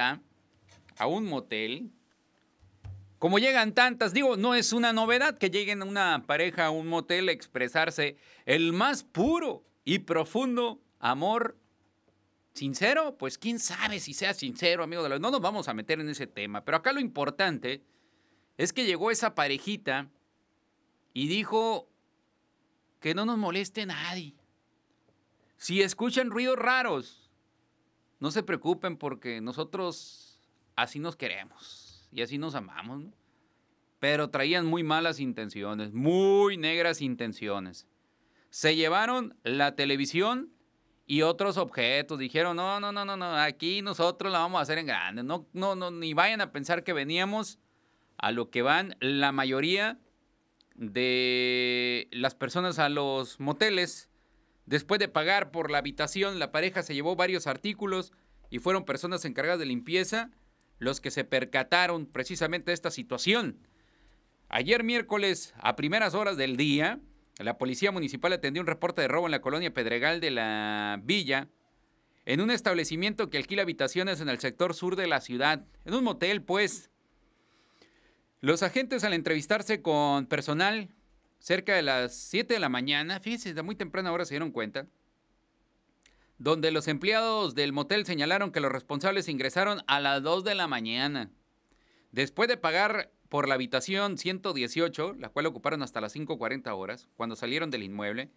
a un motel, como llegan tantas, digo, no es una novedad que lleguen una pareja a un motel a expresarse el más puro y profundo amor sincero, pues quién sabe si sea sincero, amigo de la... No nos vamos a meter en ese tema, pero acá lo importante es que llegó esa parejita y dijo que no nos moleste nadie. Si escuchan ruidos raros, no se preocupen porque nosotros así nos queremos y así nos amamos, Pero traían muy malas intenciones, muy negras intenciones. Se llevaron la televisión y otros objetos. Dijeron, no, no, no, no, no, aquí nosotros la vamos a hacer en grande. No, no, no, ni vayan a pensar que veníamos a lo que van la mayoría de las personas a los moteles Después de pagar por la habitación, la pareja se llevó varios artículos y fueron personas encargadas de limpieza los que se percataron precisamente de esta situación. Ayer miércoles, a primeras horas del día, la policía municipal atendió un reporte de robo en la colonia Pedregal de la Villa, en un establecimiento que alquila habitaciones en el sector sur de la ciudad, en un motel, pues. Los agentes al entrevistarse con personal cerca de las 7 de la mañana, fíjense, de muy temprana hora se dieron cuenta, donde los empleados del motel señalaron que los responsables ingresaron a las 2 de la mañana. Después de pagar por la habitación 118, la cual ocuparon hasta las 5.40 horas, cuando salieron del inmueble,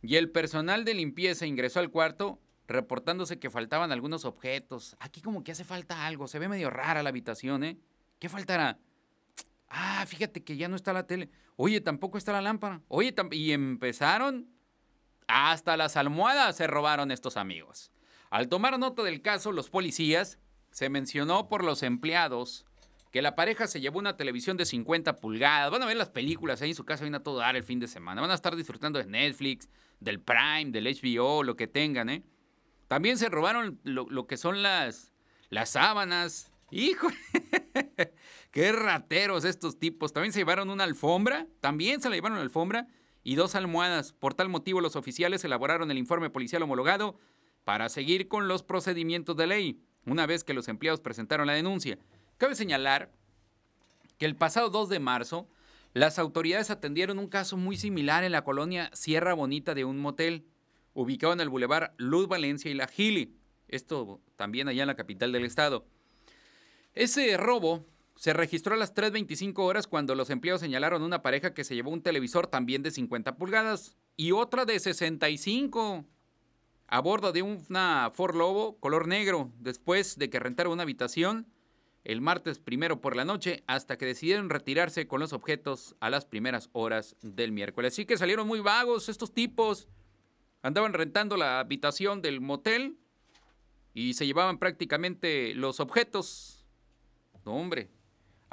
y el personal de limpieza ingresó al cuarto reportándose que faltaban algunos objetos. Aquí como que hace falta algo, se ve medio rara la habitación, ¿eh? ¿Qué faltará? Ah, fíjate que ya no está la tele. Oye, tampoco está la lámpara. Oye, y empezaron hasta las almohadas se robaron estos amigos. Al tomar nota del caso, los policías se mencionó por los empleados que la pareja se llevó una televisión de 50 pulgadas. Van a ver las películas ahí en su casa, Van a todo dar el fin de semana. Van a estar disfrutando de Netflix, del Prime, del HBO, lo que tengan, ¿eh? También se robaron lo, que son las, las sábanas. Híjole. Qué rateros estos tipos. También se llevaron una alfombra, también se la llevaron la alfombra y dos almohadas. Por tal motivo, los oficiales elaboraron el informe policial homologado para seguir con los procedimientos de ley, una vez que los empleados presentaron la denuncia. Cabe señalar que el pasado 2 de marzo, las autoridades atendieron un caso muy similar en la colonia Sierra Bonita de un motel, ubicado en el bulevar Luz Valencia y La Gili, esto también allá en la capital del estado. Ese robo se registró a las 3.25 horas cuando los empleados señalaron una pareja que se llevó un televisor también de 50 pulgadas y otra de 65 a bordo de una Ford Lobo color negro después de que rentaron una habitación el martes primero por la noche hasta que decidieron retirarse con los objetos a las primeras horas del miércoles. Así que salieron muy vagos estos tipos. Andaban rentando la habitación del motel y se llevaban prácticamente los objetos. No, hombre,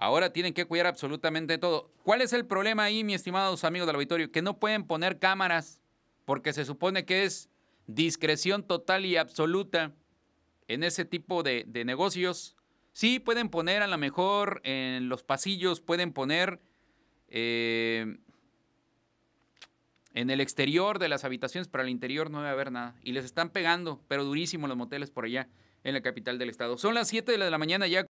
Ahora tienen que cuidar absolutamente todo. ¿Cuál es el problema ahí, mis estimados amigos del auditorio? Que no pueden poner cámaras porque se supone que es discreción total y absoluta en ese tipo de, negocios. Sí, pueden poner a lo mejor en los pasillos, pueden poner eh, en el exterior de las habitaciones, pero al interior no va a haber nada. Y les están pegando, pero durísimo los moteles por allá en la capital del estado. Son las 7 de la mañana ya.